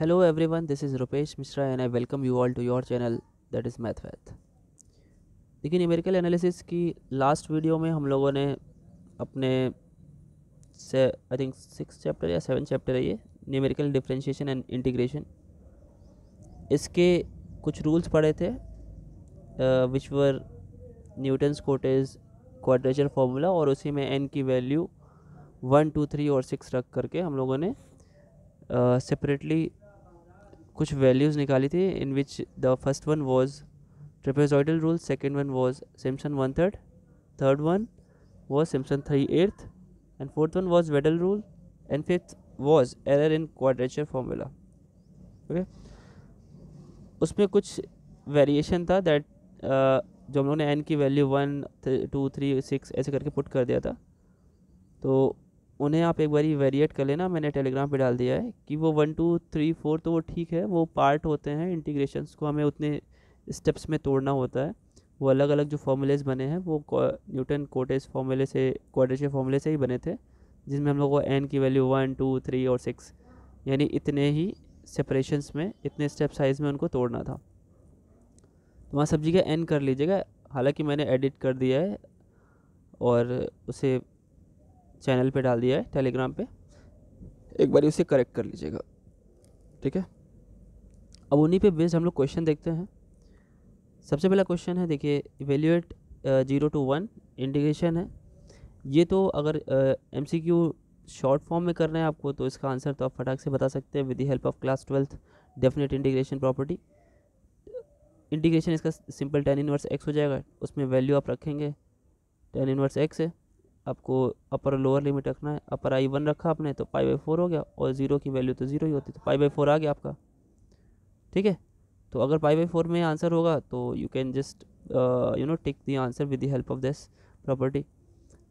hello everyone this is Rupesh Mishra and I welcome you all to your channel that is math वैथ देखिए numerical analysis की last video में हम लोगों ने अपने से आई थिंक सिक्स चैप्टर या सेवन चैप्टर है ये न्यूमेरिकल डिफ्रेंशिएशन एंड इंटीग्रेशन इसके कुछ रूल्स पढ़े थे which were Newton's Cotes quadrature formula और उसी में एन की वैल्यू वन टू थ्री और सिक्स रख करके हम लोगों ने सेपरेटली uh, कुछ वैल्यूज़ निकाली थी in which the first one was trapezoidal rule second one was Simpson one third third one was Simpson three eighth and fourth one was Weddle rule and fifth was error in quadrature formula okay उसमें कुछ variation था that uh, जो हम लोगों ने N की value one two three six ऐसे करके पुट कर दिया था तो उन्हें आप एक बारी वेरिएट कर लेना मैंने टेलीग्राम पे डाल दिया है कि वो वन टू थ्री फोर तो वो ठीक है वो पार्ट होते हैं इंटीग्रेशंस को हमें उतने स्टेप्स में तोड़ना होता है वो अलग अलग जो फॉर्मूलेज बने हैं वो न्यूटन कोटेज फॉर्मूले से क्वाड्रेचर फॉर्मूले से ही बने थे जिसमें हम लोग को एन की वैल्यू वन टू थ्री और सिक्स यानी इतने ही सेपरेशंस में इतने स्टेप साइज़ में उनको तोड़ना था तो वहाँ सब्जी का एन कर लीजिएगा हालांकि मैंने एडिट कर दिया है और उसे चैनल पे डाल दिया है टेलीग्राम पे एक बार उसे करेक्ट कर लीजिएगा ठीक है अब उन्हीं पे बेस्ड हम लोग क्वेश्चन देखते हैं सबसे पहला क्वेश्चन है देखिए evaluate zero to one indication है ये तो अगर M C Q short form में कर रहे हैं आपको तो इसका आंसर तो आप फटाक से बता सकते हैं with the help of class twelfth definite integration property integration इसका सिंपल टेन इनवर्स एक्स हो जाएगा उसमें वैल्यू आप रखेंगे टेन इनवर्स एक्स है आपको अपर लोअर लिमिट रखना है अपर आई वन रखा आपने तो पाई बाई फोर हो गया और ज़ीरो की वैल्यू तो ज़ीरो ही होती है तो पाई बाई फोर आ गया आपका ठीक है तो अगर पाई बाई फोर में आंसर होगा तो you can just you know tick the answer with the help of this property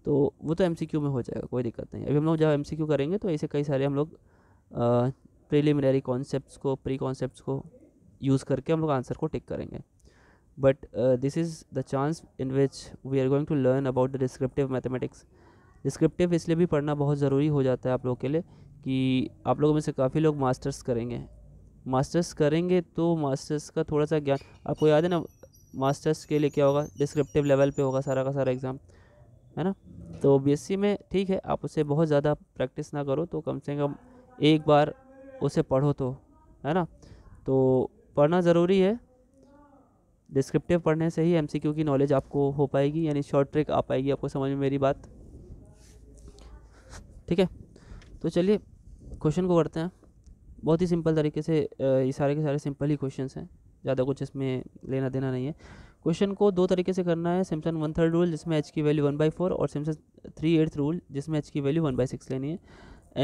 तो वो तो एम में हो जाएगा कोई दिक्कत नहीं अभी हम लोग जब एम करेंगे तो ऐसे कई सारे हम लोग प्रिलिमिनरी uh, कॉन्सेप्ट को प्री कॉन्सेप्ट को यूज़ करके हम लोग आंसर को टिक करेंगे but uh, this is the chance in which we are going to learn about the descriptive mathematics descriptive इसलिए भी पढ़ना बहुत ज़रूरी हो जाता है आप लोगों के लिए कि आप लोगों में से काफ़ी लोग मास्टर्स करेंगे मास्टर्स करेंगे तो मास्टर्स का थोड़ा सा ज्ञान आपको याद है ना मास्टर्स के लिए क्या होगा डिस्क्रिप्टिव लेवल पे होगा सारा का सारा एग्ज़ाम है ना तो बीएससी में ठीक है आप उसे बहुत ज़्यादा प्रैक्टिस ना करो तो कम से कम एक बार उसे पढ़ो तो है ना तो पढ़ना ज़रूरी है डिस्क्रिप्टिव पढ़ने से ही एमसीक्यू की नॉलेज आपको हो पाएगी यानी शॉर्ट ट्रिक आ पाएगी आपको समझ में मेरी बात ठीक है तो चलिए क्वेश्चन को करते हैं बहुत ही सिंपल तरीके से ये सारे के सारे सिंपल ही क्वेश्चन हैं ज़्यादा कुछ इसमें लेना देना नहीं है क्वेश्चन को दो तरीके से करना है सिमसन वन थर्ड रूल जिसमें एच की वैल्यू वन बाई फोर और सिमसन थ्री एट्थ रूल जिसमें एच की वैल्यू वन बाई सिक्स लेनी है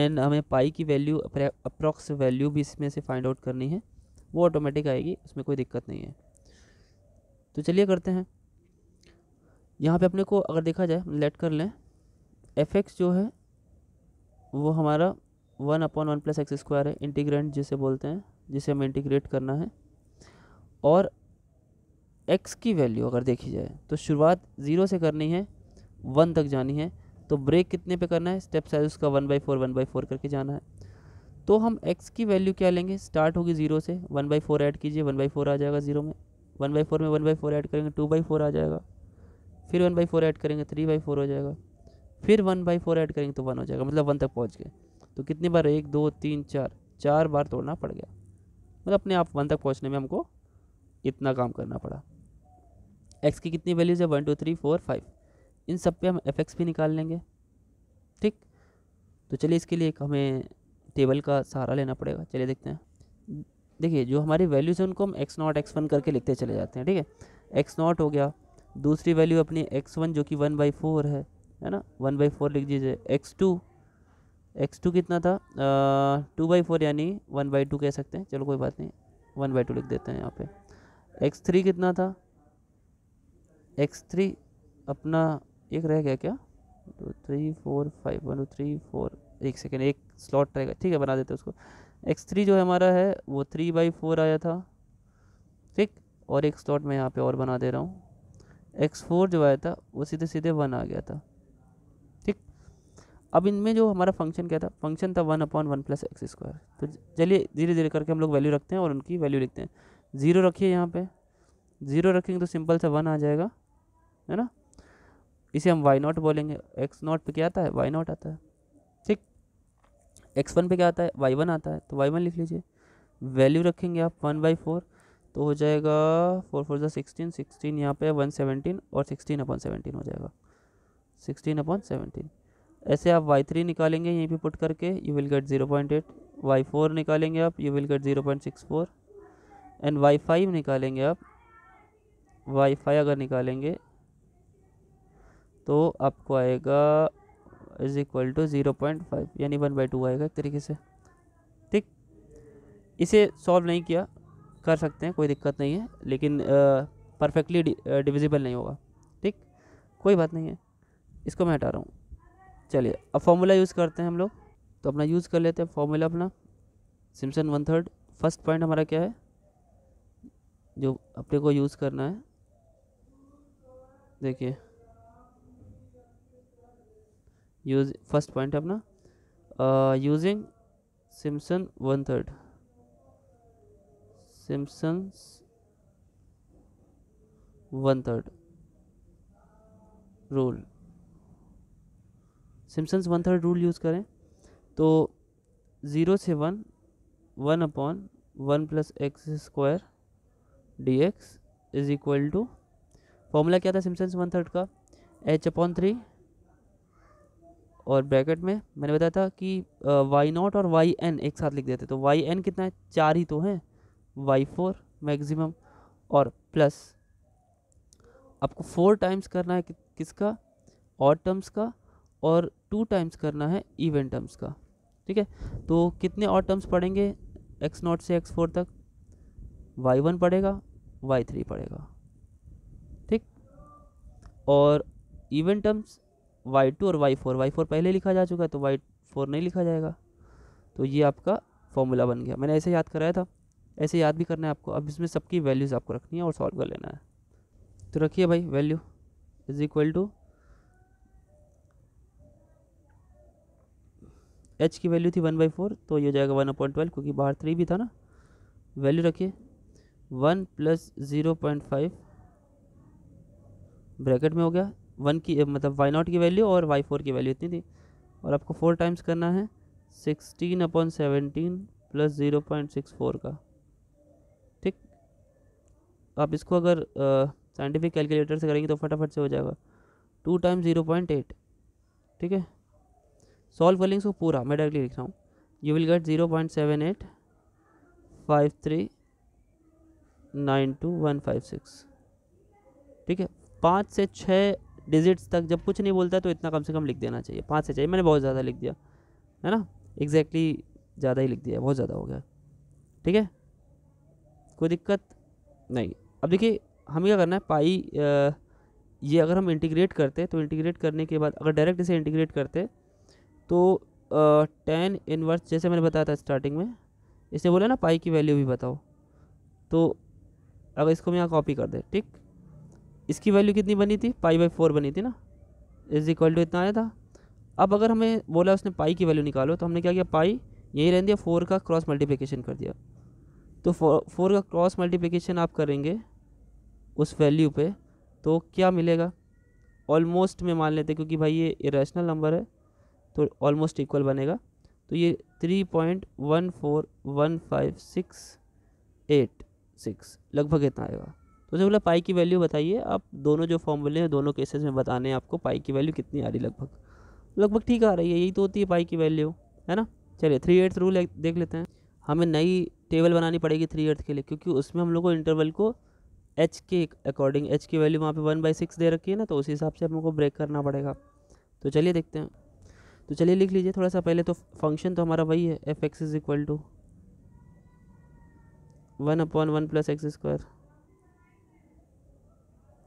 एंड हमें पाई की वैल्यू अप्रॉक्स वैल्यू भी इसमें से फाइंड आउट करनी है वो ऑटोमेटिक आएगी उसमें कोई दिक्कत नहीं है तो चलिए करते हैं यहाँ पे अपने को अगर देखा जाए लेट कर लें एफ एक्स जो है वो हमारा one upon one plus x square है इंटीग्रेंट जिसे बोलते हैं जिसे हमें इंटीग्रेट करना है और एक्स की वैल्यू अगर देखी जाए तो शुरुआत ज़ीरो से करनी है वन तक जानी है तो ब्रेक कितने पे करना है स्टेप साइज उसका one by four one by four करके जाना है तो हम एक्स की वैल्यू क्या लेंगे स्टार्ट होगी ज़ीरो से वन बाई फोर ऐड कीजिए वन बाई फोर आ जाएगा ज़ीरो में वन बाई फोर में वन बाई फोर ऐड करेंगे टू बाई फोर आ जाएगा फिर वन बाई फोर ऐड करेंगे थ्री बाई फोर हो जाएगा फिर वन बाई फोर ऐड करेंगे तो वन हो जाएगा मतलब वन तक पहुँच गए तो कितनी बार एक दो तीन चार चार बार तोड़ना पड़ गया मतलब अपने आप वन तक पहुँचने में हमको इतना काम करना पड़ा एक्स की कितनी वैल्यूज़ है one two three four five इन सब पे हम एफ एक्स भी निकाल लेंगे ठीक तो चलिए इसके लिए हमें टेबल का सहारा लेना पड़ेगा चलिए देखते हैं देखिए जो हमारी वैल्यूज़ हैं उनको हम एक्स नॉट एक्स वन करके लिखते चले जाते हैं ठीक है एक्स नॉट हो गया दूसरी वैल्यू अपनी एक्स वन जो कि वन बाई फोर है है ना वन बाई फोर लिख दीजिए एक्स टू एक्स टू कितना था टू बाई फोर यानी वन बाई टू कह सकते हैं चलो कोई बात नहीं वन बाई टू लिख देते हैं यहाँ पर एक्स थ्री कितना था एक्स थ्री अपना एक रह गया क्या two three four five one two three four एक सेकेंड एक स्लॉट रहेगा ठीक है बना देते हैं उसको एक्स थ्री जो है हमारा है वो थ्री बाई फोर आया था ठीक और एक स्लॉट मैं यहाँ पे और बना दे रहा हूँ एक्स फोर जो आया था वो सीधे सीधे वन आ गया था ठीक अब इनमें जो हमारा फंक्शन क्या था फंक्शन था one upon one plus x square तो चलिए धीरे धीरे करके हम लोग वैल्यू रखते हैं और उनकी वैल्यू लिखते हैं ज़ीरो रखिए यहाँ पर ज़ीरो रखेंगे तो सिंपल सा वन आ जाएगा है ना इसे हम वाई नॉट बोलेंगे एक्स नॉट पर क्या आता है वाई नॉट आता है एक्स वन पर क्या आता है वाई वन आता है तो वाई वन लिख लीजिए वैल्यू रखेंगे आप वन बाई फोर तो हो जाएगा फोर फोर जो सिक्सटीन सिक्सटीन यहाँ पे वन सेवनटीन और सिक्सटीन अपॉन सेवनटीन हो जाएगा सिक्सटीन अपॉन सेवनटीन ऐसे आप वाई थ्री निकालेंगे यहीं पे पुट करके you will get zero point eight y four निकालेंगे आप you will get zero point six four and y five निकालेंगे आप वाई फाइव अगर निकालेंगे तो आपको आएगा is equal to zero point five यानी वन बाई टू आएगा एक तरीके से ठीक इसे सॉल्व नहीं किया कर सकते हैं कोई दिक्कत नहीं है लेकिन परफेक्टली डिविजिबल नहीं होगा ठीक कोई बात नहीं है इसको मैं हटा रहा हूँ चलिए अब फॉर्मूला यूज़ करते हैं हम लोग तो अपना यूज़ कर लेते हैं फॉर्मूला अपना Simpson one third first point हमारा क्या है जो अपने को यूज़ करना है देखिए यूज फर्स्ट पॉइंट है अपना using Simpson one third Simpson's one third rule Simpson's one third rule use करें तो ज़ीरो से one one upon one plus x square D x is equal to formula क्या था सिम्सन्स वन थर्ड का h upon three और bracket में मैंने बताया था कि वाई नॉट और वाई एन एक साथ लिख देते तो वाई एन कितना है चार ही तो हैं वाई फोर मैक्सिमम और प्लस आपको फोर टाइम्स करना है कि, किसका और टर्म्स का और टू टाइम्स करना है इवेंट टर्म्स का ठीक है तो कितने और टर्म्स पड़ेंगे एक्स नॉट से एक्स फोर तक वाई वन पड़ेगा वाई थ्री पड़ेगा ठीक और इवेंट टर्म्स वाई टू और वाई फोर वाई फोर पहले लिखा जा चुका है तो वाई फोर नहीं लिखा जाएगा तो ये आपका फॉर्मूला बन गया मैंने ऐसे याद कराया था ऐसे याद भी करना है आपको अब इसमें सबकी वैल्यूज़ आपको रखनी है और सॉल्व कर लेना है तो रखिए भाई value is equal to H की वैल्यू थी वन बाई फोर तो ये हो जाएगा वन पॉइंट ट्वेल्व क्योंकि बाहर थ्री भी था ना वैल्यू रखिए one plus zero point five bracket में हो गया वन की मतलब वाई नॉट की वैल्यू और वाई फोर की वैल्यू इतनी थी और आपको फोर टाइम्स करना है sixteen upon seventeen plus zero point six four का ठीक आप इसको अगर साइंटिफिक कैलकुलेटर से करेंगे तो फटाफट से हो जाएगा two times zero point eight ठीक है सॉल्व कर लेंगे इसको पूरा मैं डायरेक्टली लिख रहा हूँ you will get zero point seven eight five three nine two one five six ठीक है पाँच से छः डिजिट्स तक जब कुछ नहीं बोलता तो इतना कम से कम लिख देना चाहिए पाँच से चाहिए मैंने बहुत ज़्यादा लिख दिया है ना एग्जैक्टली exactly ज़्यादा ही लिख दिया बहुत ज़्यादा हो गया ठीक है कोई दिक्कत नहीं अब देखिए हमें क्या करना है पाई आ, ये अगर हम इंटीग्रेट करते तो इंटीग्रेट करने के बाद अगर डायरेक्ट इसे इंटीग्रेट करते तो टेन इनवर्स जैसे मैंने बताया था स्टार्टिंग में इसने बोला ना पाई की वैल्यू भी बताओ तो अगर इसको मैं यहाँ कॉपी कर दे ठीक इसकी वैल्यू कितनी बनी थी पाई बाई फोर बनी थी ना इज इक्वल टू इतना आया था अब अगर हमें बोला उसने पाई की वैल्यू निकालो तो हमने क्या किया पाई यही रह दिया फोर का क्रॉस मल्टीप्लिकेशन कर दिया तो फोर का क्रॉस मल्टीप्लिकेशन आप करेंगे उस वैल्यू पे तो क्या मिलेगा ऑलमोस्ट में मान लेते क्योंकि भाई ये इरेशनल नंबर है तो ऑलमोस्ट इक्वल बनेगा तो ये three point one four one five six eight six लगभग इतना आएगा उसने बोला पाई की वैल्यू बताइए आप दोनों जो फॉर्मूले हैं दोनों केसेस में बताने हैं आपको पाई की वैल्यू कितनी आ रही लगभग लगभग ठीक आ रही है यही तो होती है पाई की वैल्यू है ना चलिए थ्री एट्थ रूल देख लेते हैं हमें नई टेबल बनानी पड़ेगी थ्री एट्थ के लिए क्योंकि उसमें हम लोग को इंटरवल को एच के अकॉर्डिंग एच की वैल्यू वहाँ पर वन बाई सिक्स दे रखी है ना तो उसी हिसाब से हम लोग को ब्रेक करना पड़ेगा तो चलिए देखते हैं तो चलिए लिख लीजिए थोड़ा सा पहले तो फंक्शन तो हमारा वही है F X is equal to one upon one plus x square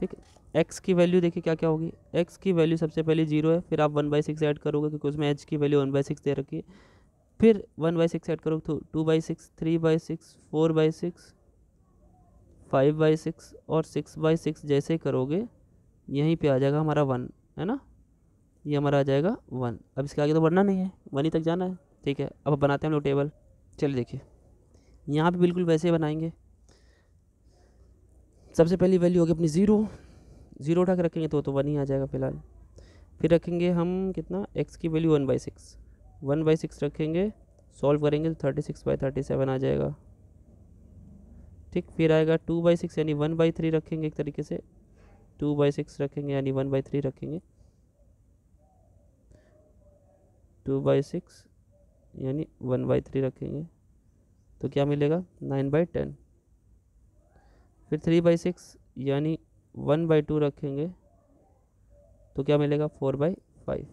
ठीक है एक्स की वैल्यू देखिए क्या क्या होगी एक्स की वैल्यू सबसे पहले जीरो है फिर आप वन बाई सिक्स ऐड करोगे क्योंकि उसमें एच की वैल्यू वन बाई सिक्स दे रखी है फिर वन बाई सिक्स ऐड करोगे तो two by six three by six four by six five by six और सिक्स बाई सिक्स जैसे करोगे यहीं पे आ जाएगा हमारा वन है ना ये हमारा आ जाएगा वन अब इसके आगे तो बढ़ना नहीं है वन ही तक जाना है ठीक है अब बनाते हैं हम लोग टेबल चलिए देखिए यहाँ पर बिल्कुल वैसे ही बनाएंगे सबसे पहली वैल्यू होगी अपनी ज़ीरो ज़ीरो उठा के रखेंगे तो तो वन ही आ जाएगा फिलहाल फिर रखेंगे हम कितना एक्स की value one by six one by six रखेंगे सॉल्व करेंगे तो thirty six by thirty seven आ जाएगा ठीक फिर आएगा टू बाई सिक्स यानी वन बाई थ्री रखेंगे एक तरीके से टू बाई सिक्स रखेंगे यानी वन बाई थ्री रखेंगे टू बाई सिक्स यानी वन बाई थ्री रखेंगे तो क्या मिलेगा नाइन बाई टेन फिर थ्री बाई सिक्स यानी वन बाई टू रखेंगे तो क्या मिलेगा फोर बाई फाइव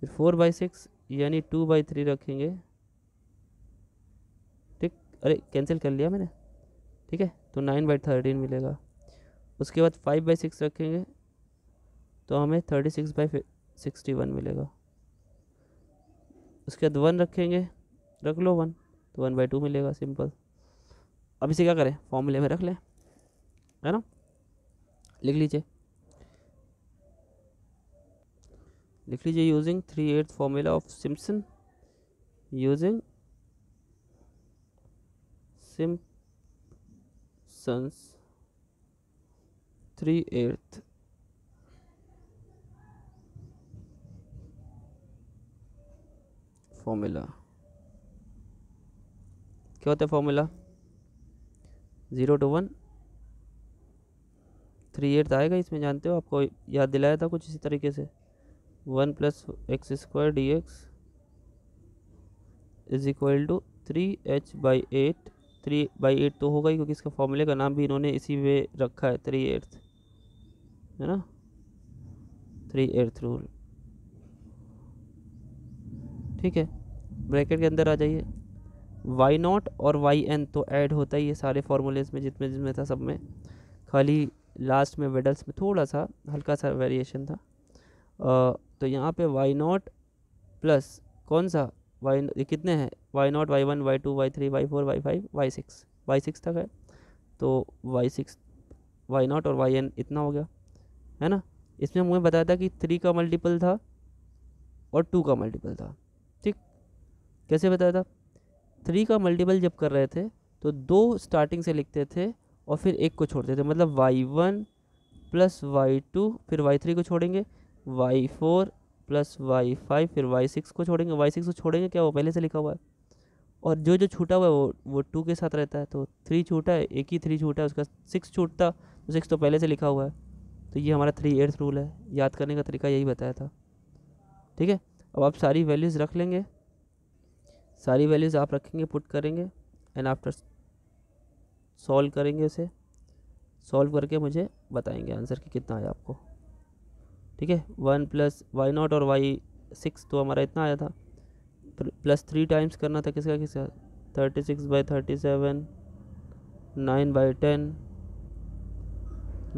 फिर फोर बाई सिक्स यानी टू बाई थ्री रखेंगे ठीक अरे कैंसिल कर लिया मैंने ठीक है तो नाइन बाई थर्टीन मिलेगा उसके बाद फाइव बाई सिक्स रखेंगे तो हमें thirty six by sixty one मिलेगा उसके बाद वन रखेंगे रख लो वन तो वन बाई टू मिलेगा सिंपल अब इसे क्या करें फॉर्मूले में रख लें है ना लिख लीजिए लिख लीजिए using three eight formula of Simpson using Simpson's three eight formula क्या होता है formula zero two one three eight आएगा इसमें जानते हो आपको याद दिलाया था कुछ इसी तरीके से one plus x square D x is equal to three H by eight three by eight तो होगा ही क्योंकि इसका फॉर्मूले का नाम भी इन्होंने इसी वे रखा है थ्री एट्थ है ना थ्री एट्थ रूल ठीक है ब्रैकेट के अंदर आ जाइए वाई नॉट और वाई एन तो ऐड होता ही है सारे फार्मूलेज में जितने जिसमें था सब में खाली लास्ट में वेडल्स में थोड़ा सा हल्का सा वेरिएशन था आ, तो यहाँ पे वाई नॉट प्लस कौन सा वाई ये कितने हैं Y naught Y one Y two Y three Y four Y five Y six Y six तक है तो वाई सिक्स वाई नॉट और वाई एन इतना हो गया है ना इसमें मुझे बताया था कि थ्री का मल्टीपल था और टू का मल्टीपल था ठीक कैसे बताया था थ्री का मल्टीपल जब कर रहे थे तो दो स्टार्टिंग से लिखते थे और फिर एक को छोड़ते थे मतलब Y one plus Y two फिर वाई थ्री को छोड़ेंगे Y four plus Y five फिर वाई सिक्स को छोड़ेंगे वाई सिक्स को छोड़ेंगे क्या वो पहले से लिखा हुआ है और जो जो छूटा हुआ है वो वो टू के साथ रहता है तो थ्री छूटा है एक ही थ्री छूटा है उसका सिक्स छूटता तो सिक्स तो पहले से लिखा हुआ है तो ये हमारा थ्री एट्थ रूल है याद करने का तरीका यही बताया था ठीक है अब आप सारी वैल्यूज़ रख लेंगे सारी वैल्यूज़ आप रखेंगे पुट करेंगे एंड आफ्टर सॉल्व करेंगे उसे सॉल्व करके मुझे बताएंगे आंसर कि कितना आया आपको ठीक है वन प्लस वाई नॉट और वाई सिक्स तो हमारा इतना आया था प्लस थ्री टाइम्स करना था किसका किसका thirty six by thirty seven nine by ten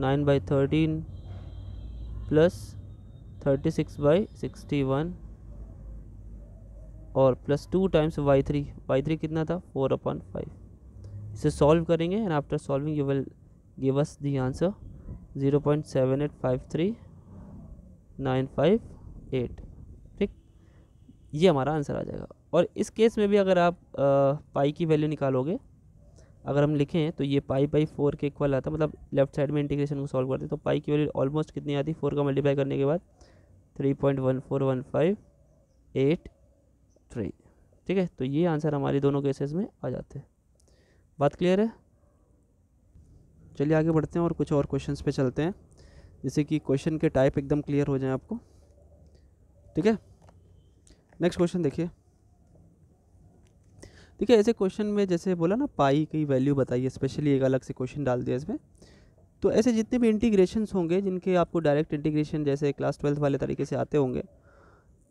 nine by thirteen plus thirty six by sixty one और plus two times Y three Y three कितना था फोर अपॉन फाइव इसे सॉल्व करेंगे and after solving you will give us the answer zero point seven eight five three nine five eight ठीक ये हमारा answer आ जाएगा और इस केस में भी अगर आप आ, पाई की वैल्यू निकालोगे अगर हम लिखें तो ये पाई बाई फोर के इक्वल आता मतलब लेफ्ट साइड में इंटीग्रेशन को सॉल्व करते तो पाई की वैल्यू ऑलमोस्ट कितनी आती फोर का मल्टीप्लाई करने के बाद three point one four one five eight three ठीक है तो ये आंसर हमारे दोनों केसेस में आ जाते हैं बात क्लियर है चलिए आगे बढ़ते हैं और कुछ और क्वेश्चन पे चलते हैं जैसे कि क्वेश्चन के टाइप एकदम क्लियर हो जाए आपको ठीक है नेक्स्ट क्वेश्चन देखिए ठीक है ऐसे क्वेश्चन में जैसे बोला ना पाई की वैल्यू बताइए स्पेशली एक अलग से क्वेश्चन डाल दिया इसमें तो ऐसे जितने भी इंटीग्रेशन होंगे जिनके आपको डायरेक्ट इंटीग्रेशन जैसे क्लास ट्वेल्थ वाले तरीके से आते होंगे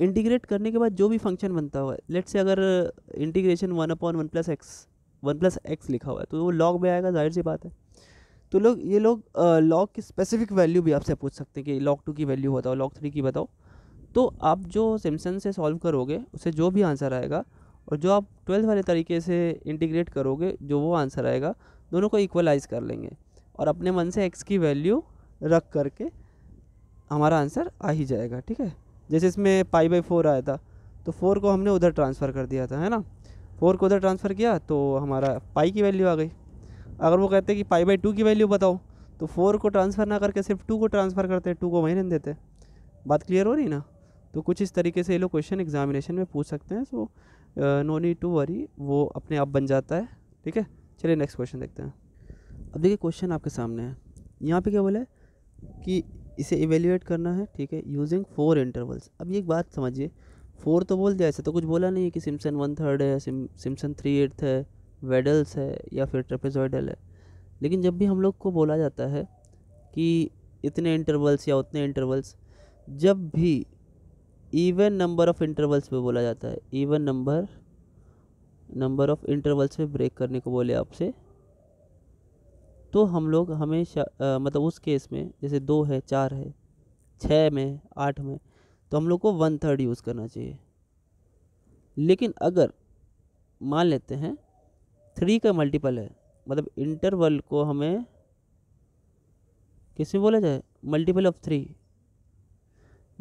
इंटीग्रेट करने के बाद जो भी फंक्शन बनता हुआ है लेट से अगर integration one upon one plus X one plus X लिखा हुआ है तो वो लॉग में आएगा जाहिर सी बात है तो लोग ये लोग लॉग uh, की स्पेसिफिक वैल्यू भी आपसे पूछ सकते हैं कि लॉग टू की वैल्यू बताओ लॉग थ्री की बताओ तो आप जो सिम्सन से सॉल्व करोगे उसे जो भी आंसर आएगा और जो आप ट्वेल्थ वाले तरीके से इंटीग्रेट करोगे जो वो आंसर आएगा दोनों को इक्वलाइज कर लेंगे और अपने मन से एक्स की वैल्यू रख करके हमारा आंसर आ ही जाएगा ठीक है जैसे इसमें पाई बाई फोर आया था तो फोर को हमने उधर ट्रांसफ़र कर दिया था है ना फोर को उधर ट्रांसफ़र किया तो हमारा पाई की वैल्यू आ गई अगर वो कहते कि पाई बाई टू की वैल्यू बताओ तो फोर को ट्रांसफ़र ना करके सिर्फ टू को ट्रांसफ़र करते टू को वहीं देते बात क्लियर हो रही ना तो कुछ इस तरीके से ये लोग क्वेश्चन एग्जामिनेशन में पूछ सकते हैं so no need to worry वो अपने आप बन जाता है ठीक है चलिए नेक्स्ट क्वेश्चन देखते हैं अब देखिए क्वेश्चन आपके सामने है यहाँ पे क्या बोला है कि इसे इवेल्यूएट करना है ठीक है यूजिंग फोर इंटरवल्स अब ये एक बात समझिए फोर तो बोल दिया ऐसे तो कुछ बोला नहीं है कि सिमसन वन थर्ड है सिम थ्री एट्थ है वेडल्स है या फिर ट्रेपेजॉइडल है लेकिन जब भी हम लोग को बोला जाता है कि इतने इंटरवल्स या उतने इंटरवल्स जब भी इवन नंबर ऑफ़ इंटरवल्स पे बोला जाता है even number number of intervals पे ब्रेक करने को बोले आपसे तो हम लोग हमेशा मतलब उस केस में जैसे दो है चार है छः में आठ में तो हम लोग को वन थर्ड यूज़ करना चाहिए लेकिन अगर मान लेते हैं थ्री का मल्टीपल है मतलब इंटरवल को हमें में बोला जाए मल्टीपल ऑफ थ्री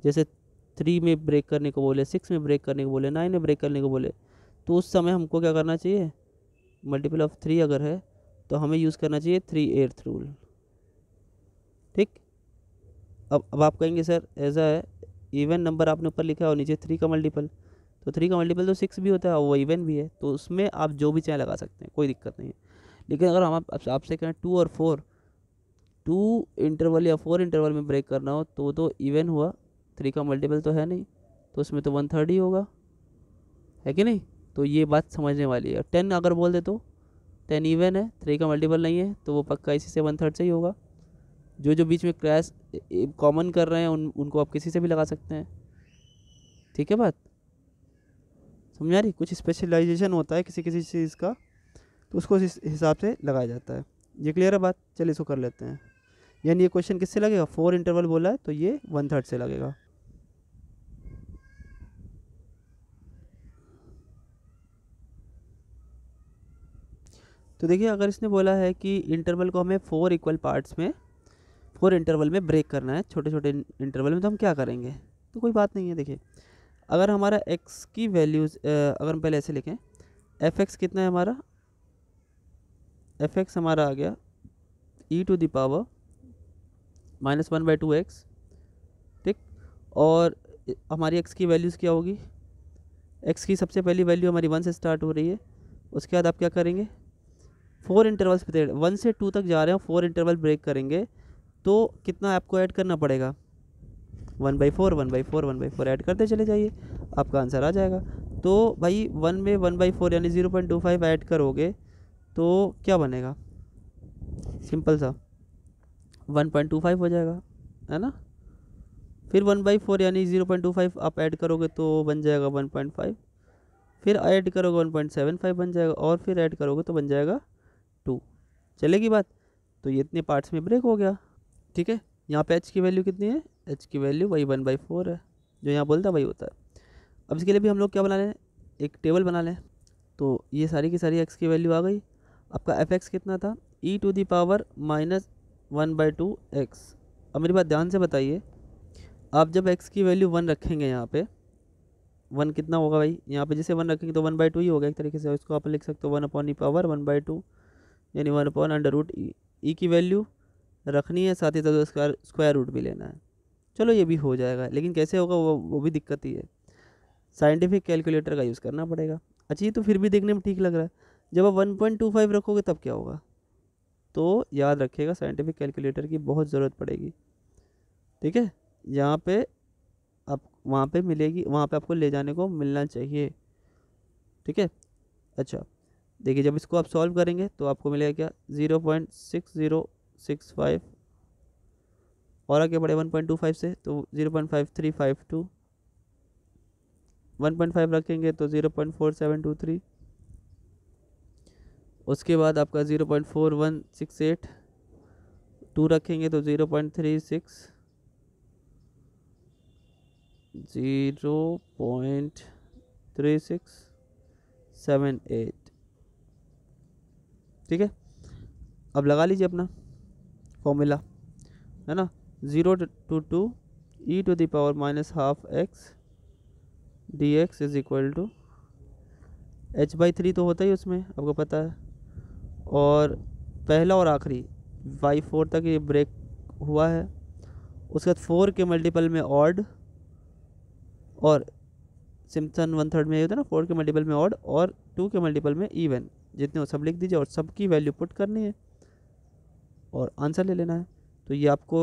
जैसे थ्री में ब्रेक करने को बोले सिक्स में ब्रेक करने को बोले नाइन में ब्रेक करने को बोले तो उस समय हमको क्या करना चाहिए मल्टीपल ऑफ थ्री अगर है तो हमें यूज़ करना चाहिए थ्री एर्थ रूल ठीक अब अब आप कहेंगे सर ऐसा है इवन नंबर आपने ऊपर लिखा है और नीचे थ्री का मल्टीपल तो थ्री का मल्टीपल तो सिक्स भी होता है और वो इवन भी है तो उसमें आप जो भी चाहें लगा सकते हैं कोई दिक्कत नहीं है लेकिन अगर हम आप, आपसे कहें टू और फोर टू इंटरवल या फोर इंटरवल में ब्रेक करना हो तो तो इवन हुआ थ्री का मल्टीपल तो है नहीं तो उसमें तो वन थर्ड ही होगा है कि नहीं तो ये बात समझने वाली है टेन अगर बोल दे तो टेन इवन है थ्री का मल्टीपल नहीं है तो वो पक्का इसी से वन थर्ड से ही होगा जो जो बीच में क्रैश कॉमन कर रहे हैं उन उनको आप किसी से भी लगा सकते हैं ठीक है बात समझा रही कुछ स्पेशलाइजेशन होता है किसी किसी चीज़ का तो उसको इस हिसाब से लगाया जाता है ये क्लियर है बात चलिए इसको कर लेते हैं यानी ये क्वेश्चन किससे लगेगा फोर इंटरवल बोला है तो ये वन थर्ड से लगेगा तो देखिए अगर इसने बोला है कि इंटरवल को हमें फोर इक्वल पार्ट्स में फोर इंटरवल में ब्रेक करना है छोटे छोटे इंटरवल में तो हम क्या करेंगे तो कोई बात नहीं है देखिए अगर हमारा एक्स की वैल्यूज़ अगर हम पहले ऐसे लिखें एफ एक्स कितना है हमारा एफ एक्स हमारा आ गया E to the power minus one by two X ठीक और हमारी एक्स की वैल्यूज़ क्या होगी एक्स की सबसे पहली वैल्यू हमारी वन से स्टार्ट हो रही है उसके बाद आप क्या करेंगे फोर इंटरवल्स पे वन से टू तक जा रहे हो फोर इंटरवल ब्रेक करेंगे तो कितना आपको ऐड करना पड़ेगा one by four one by four one by four add करते चले जाइए आपका आंसर आ जाएगा तो भाई वन में वन बाई फोर यानी zero point two five add करोगे तो क्या बनेगा सिंपल सा वन पॉइंट टू फाइव हो जाएगा है ना फिर वन बाई फोर यानी ज़ीरो पॉइंट टू फाइव आप ऐड करोगे तो बन जाएगा वन पॉइंट फाइव फिर ऐड करोगे वन पॉइंट सेवन फाइव बन जाएगा और फिर ऐड करोगे तो बन जाएगा चलेगी बात तो ये इतने पार्ट्स में ब्रेक हो गया ठीक है यहाँ पे एच की वैल्यू कितनी है एच की वैल्यू वही वन बाई फोर है जो यहाँ बोलता है वही होता है अब इसके लिए भी हम लोग क्या बना लें एक टेबल बना लें तो ये सारी की सारी एक्स की वैल्यू आ गई आपका एफ एक्स कितना था E to the power minus one by two X अब मेरी बात ध्यान से बताइए आप जब एक्स की वैल्यू वन रखेंगे यहाँ पे वन कितना होगा भाई यहाँ पे जैसे वन रखेंगे तो वन बाई टू ही होगा एक तरीके से इसको आप लिख सकते हो one upon E power one by two यानी one upon under root E की वैल्यू रखनी है साथ ही साथ स्क्वायर स्क्वायर रूट भी लेना है चलो ये भी हो जाएगा लेकिन कैसे होगा वो वो भी दिक्कत ही है साइंटिफिक कैलकुलेटर का यूज़ करना पड़ेगा अच्छा ये तो फिर भी देखने में ठीक लग रहा है जब आप वन पॉइंट टू फाइव रखोगे तब क्या होगा तो याद रखिएगा साइंटिफिक कैलकुलेटर की बहुत ज़रूरत पड़ेगी ठीक है यहाँ पे आप वहाँ पे मिलेगी वहाँ पे आपको ले जाने को मिलना चाहिए ठीक है अच्छा देखिए जब इसको आप सॉल्व करेंगे तो आपको मिलेगा क्या zero point six zero six five और आगे बढ़े वन पॉइंट टू फाइव से तो zero point five three five two one point five रखेंगे तो zero point four seven two three उसके बाद आपका zero point four one six eight two रखेंगे तो zero point three six zero point three six seven eight ठीक है अब लगा लीजिए अपना फॉर्मूला है ना zero two to E to the power minus half X D X is equal to H by three तो होता ही उसमें आपको पता है और पहला और आखिरी वाई फोर तक ये ब्रेक हुआ है उसके बाद फोर के मल्टीपल में ऑड और सिम्सन वन थर्ड में ये होता है ना फोर के मल्टीपल में ऑड और टू के मल्टीपल में इवन जितने हो सब लिख दीजिए और सबकी वैल्यू पुट करनी है और आंसर ले लेना है तो ये आपको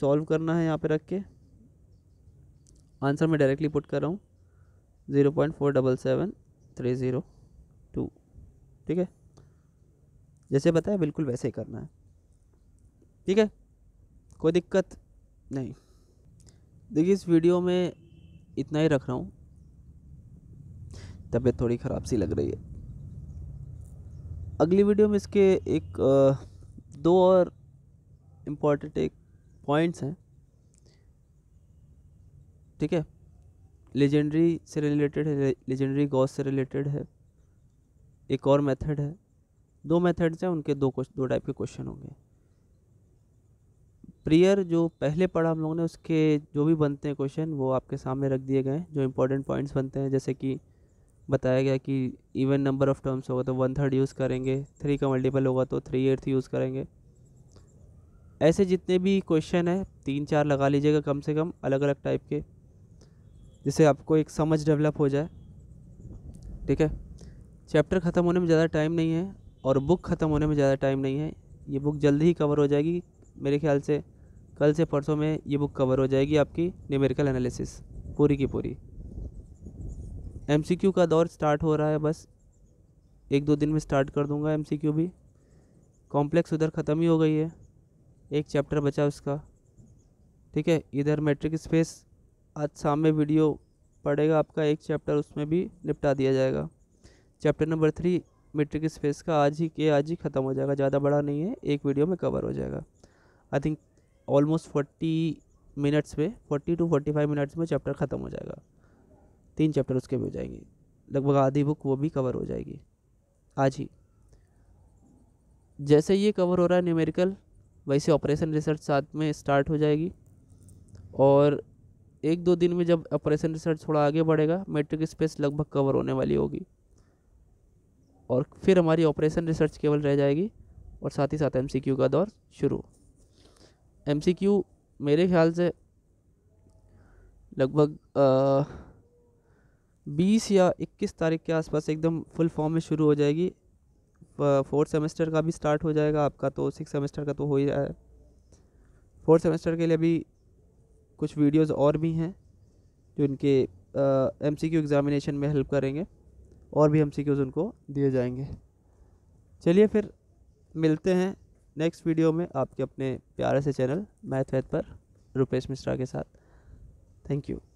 सॉल्व करना है यहाँ पे रख के आंसर मैं डायरेक्टली पुट कर रहा हूँ zero point four double seven three zero two ठीक है जैसे बताया बिल्कुल वैसे ही करना है ठीक है कोई दिक्कत नहीं देखिए इस वीडियो में इतना ही रख रहा हूँ तबीयत थोड़ी ख़राब सी लग रही है अगली वीडियो में इसके एक दो और इम्पॉर्टेंट एक पॉइंट्स हैं ठीक है लेजेंडरी से रिलेटेड है लेजेंडरी गॉस से रिलेटेड है एक और मेथड है दो मेथड्स हैं उनके दो दो टाइप के क्वेश्चन होंगे प्रियर जो पहले पढ़ा हम लोगों ने उसके जो भी बनते हैं क्वेश्चन वो आपके सामने रख दिए गए हैं जो इम्पोर्टेंट पॉइंट्स बनते हैं जैसे कि बताया गया कि इवन नंबर ऑफ़ टर्म्स होगा तो वन थर्ड यूज़ करेंगे थ्री का मल्टीपल होगा तो थ्री एट्थ यूज़ करेंगे ऐसे जितने भी क्वेश्चन हैं तीन चार लगा लीजिएगा कम से कम अलग अलग टाइप के जिससे आपको एक समझ डेवलप हो जाए ठीक है चैप्टर ख़त्म होने में ज़्यादा टाइम नहीं है और बुक ख़त्म होने में ज़्यादा टाइम नहीं है ये बुक जल्दी ही कवर हो जाएगी मेरे ख्याल से कल से परसों में ये बुक कवर हो जाएगी आपकी न्यूमेरिकल एनालिसिस पूरी की पूरी एम का दौर स्टार्ट हो रहा है बस एक दो दिन में स्टार्ट कर दूंगा एम भी कॉम्प्लेक्स उधर ख़त्म ही हो गई है एक चैप्टर बचा उसका ठीक है इधर मैट्रिक स्पेस आज शाम में वीडियो पड़ेगा आपका एक चैप्टर उसमें भी निपटा दिया जाएगा chapter number three metric space का आज ही के आज ही ख़त्म हो जाएगा ज़्यादा बड़ा नहीं है एक वीडियो में कवर हो जाएगा I think almost forty minutes में forty two forty five minutes में चैप्टर ख़त्म हो जाएगा तीन चैप्टर उसके भी हो जाएंगे लगभग आधी बुक वो भी कवर हो जाएगी आज ही जैसे ये कवर हो रहा है न्यूमेरिकल वैसे ऑपरेशन रिसर्च साथ में स्टार्ट हो जाएगी और एक दो दिन में जब ऑपरेशन रिसर्च थोड़ा आगे बढ़ेगा मेट्रिक स्पेस लगभग कवर होने वाली होगी और फिर हमारी ऑपरेशन रिसर्च केवल रह जाएगी और साथ ही साथ एम का दौर शुरू एम मेरे ख्याल से लगभग बीस या इक्कीस तारीख के आसपास एकदम फुल फॉर्म में शुरू हो जाएगी फोर्थ सेमेस्टर का भी स्टार्ट हो जाएगा आपका तो सिक्स सेमेस्टर का तो हो ही रहा है फोर्थ सेमेस्टर के लिए अभी कुछ वीडियोस और भी हैं जो इनके एम सी क्यू एग्ज़ामिनेशन में हेल्प करेंगे और भी एम सी क्यूज़ उनको दिए जाएंगे चलिए फिर मिलते हैं नेक्स्ट वीडियो में आपके अपने प्यारे से चैनल मैथ वैथ पर रुपेश मिश्रा के साथ थैंक यू